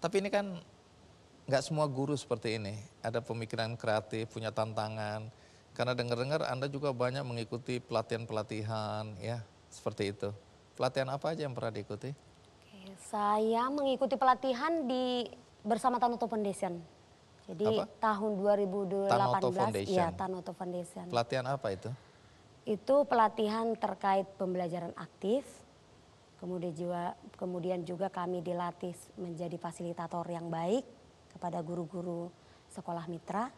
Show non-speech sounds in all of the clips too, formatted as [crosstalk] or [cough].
Tapi ini kan nggak semua guru seperti ini. Ada pemikiran kreatif, punya tantangan. Karena dengar-dengar Anda juga banyak mengikuti pelatihan-pelatihan, ya seperti itu. Pelatihan apa aja yang pernah diikuti? saya mengikuti pelatihan di bersama Tanoto Foundation. Jadi apa? tahun 2018 Tanoto ya, Foundation. ya Tanoto Foundation. Pelatihan apa itu? Itu pelatihan terkait pembelajaran aktif, Kemudian juga, kemudian juga kami dilatih menjadi fasilitator yang baik kepada guru-guru sekolah mitra.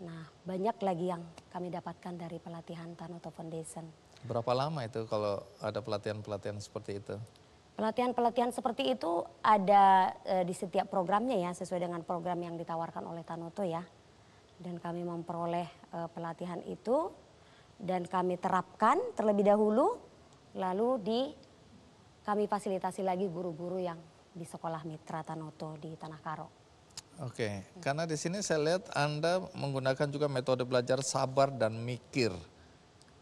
Nah, banyak lagi yang kami dapatkan dari pelatihan Tanoto Foundation. Berapa lama itu kalau ada pelatihan-pelatihan seperti itu? Pelatihan-pelatihan seperti itu ada e, di setiap programnya ya, sesuai dengan program yang ditawarkan oleh Tanoto ya. Dan kami memperoleh e, pelatihan itu dan kami terapkan terlebih dahulu, lalu di kami fasilitasi lagi guru-guru yang di sekolah mitra Tanoto di Tanah Karo. Oke, karena di sini saya lihat Anda menggunakan juga metode belajar sabar dan mikir.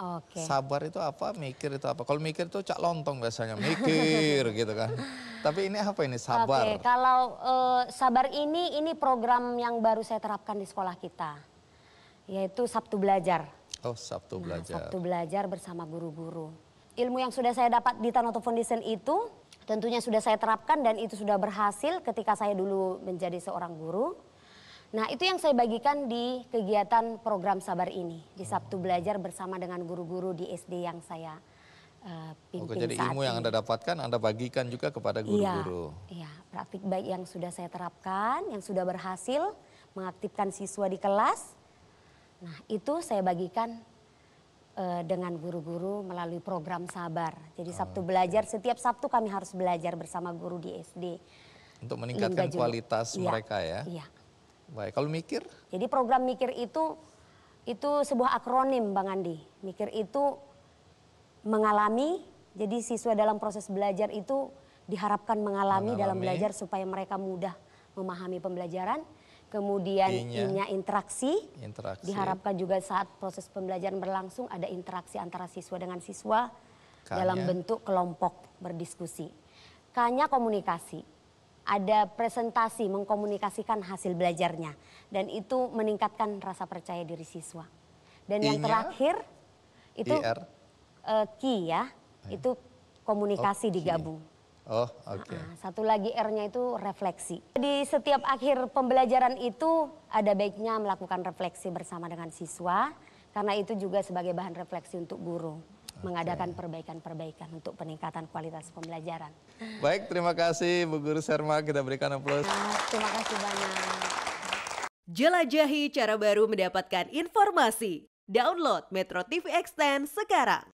Oke. Sabar itu apa? Mikir itu apa? Kalau mikir itu cak lontong biasanya, mikir [laughs] gitu kan. Tapi ini apa ini sabar? Oke, kalau uh, sabar ini ini program yang baru saya terapkan di sekolah kita. Yaitu Sabtu Belajar. Oh, Sabtu nah, Belajar. Sabtu Belajar bersama guru-guru ilmu yang sudah saya dapat di Tanoto Foundation itu tentunya sudah saya terapkan dan itu sudah berhasil ketika saya dulu menjadi seorang guru. Nah itu yang saya bagikan di kegiatan program Sabar ini di Sabtu Belajar bersama dengan guru-guru di SD yang saya uh, pimpin Oke, jadi ilmu ini. yang Anda dapatkan Anda bagikan juga kepada guru-guru. Iya, iya, praktik baik yang sudah saya terapkan, yang sudah berhasil mengaktifkan siswa di kelas. Nah itu saya bagikan Eh, dengan guru-guru melalui program Sabar. Jadi Sabtu belajar setiap Sabtu kami harus belajar bersama guru di SD. Untuk meningkatkan kualitas iya. mereka ya. Iya. Baik, kalau mikir? Jadi program mikir itu itu sebuah akronim Bang Andi. Mikir itu mengalami, jadi siswa dalam proses belajar itu diharapkan mengalami, mengalami. dalam belajar supaya mereka mudah memahami pembelajaran kemudian inya iya. interaksi. interaksi. Diharapkan juga saat proses pembelajaran berlangsung ada interaksi antara siswa dengan siswa dalam bentuk kelompok berdiskusi. Kanya komunikasi. Ada presentasi mengkomunikasikan hasil belajarnya dan itu meningkatkan rasa percaya diri siswa. Dan yang terakhir itu Uh, eh, key ya, itu komunikasi oh, digabung. Oh, nah, oke. Okay. Nah, satu lagi R-nya itu refleksi. Di setiap akhir pembelajaran itu ada baiknya melakukan refleksi bersama dengan siswa karena itu juga sebagai bahan refleksi untuk guru okay. mengadakan perbaikan-perbaikan untuk peningkatan kualitas pembelajaran. Baik, terima kasih Bu Guru Serma, kita berikan aplaus. Nah, terima kasih banyak. Jelajahi cara baru mendapatkan informasi. Download Metro TV Extend sekarang.